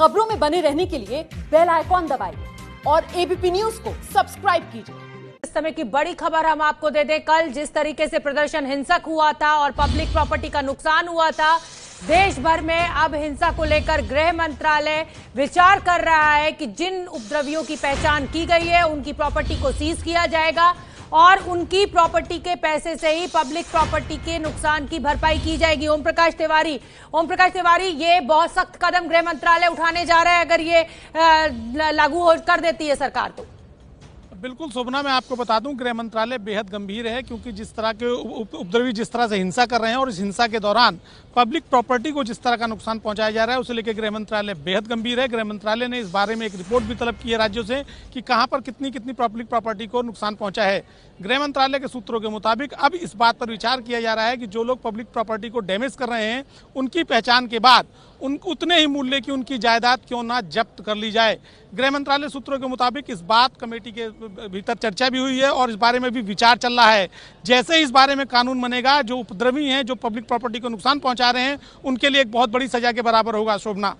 खबरों में बने रहने के लिए बेल आइकॉन दबाइए और एबीपी न्यूज को सब्सक्राइब कीजिए इस समय की बड़ी खबर हम आपको दे दें कल जिस तरीके से प्रदर्शन हिंसक हुआ था और पब्लिक प्रॉपर्टी का नुकसान हुआ था देश भर में अब हिंसा को लेकर गृह मंत्रालय विचार कर रहा है कि जिन उपद्रवियों की पहचान की गई है उनकी प्रॉपर्टी को सीज किया जाएगा और उनकी प्रॉपर्टी के पैसे से ही पब्लिक प्रॉपर्टी के नुकसान की भरपाई की जाएगी ओम प्रकाश तिवारी ओम प्रकाश तिवारी ये बहुत सख्त कदम गृह मंत्रालय उठाने जा रहा है अगर ये लागू कर देती है सरकार तो बिल्कुल शोभना मैं आपको बता दूं गृह मंत्रालय बेहद गंभीर है क्योंकि जिस तरह के उपद्रवी जिस तरह से हिंसा कर रहे हैं और इस हिंसा के दौरान पब्लिक प्रॉपर्टी को जिस तरह का नुकसान पहुंचाया जा रहा है उसे लेकर गृह मंत्रालय बेहद गंभीर है गृह मंत्रालय ने इस बारे में एक रिपोर्ट भी तलब की है राज्यों से कि कहां पर कितनी कितनी पब्लिक प्रॉपर्टी को नुकसान पहुंचा है गृह मंत्रालय के सूत्रों के मुताबिक अब इस बात पर विचार किया जा रहा है कि जो लोग पब्लिक प्रॉपर्टी को डैमेज कर रहे हैं उनकी पहचान के बाद उन उतने ही मूल्य की उनकी जायदाद क्यों ना जब्त कर ली जाए गृह मंत्रालय सूत्रों के मुताबिक इस बात कमेटी के भीतर चर्चा भी हुई है और इस बारे में भी विचार चल रहा है जैसे ही इस बारे में कानून बनेगा जो उपद्रवी हैं जो पब्लिक प्रॉपर्टी को नुकसान पहुंचा चाह रहे हैं उनके लिए एक बहुत बड़ी सजा के बराबर होगा शोभना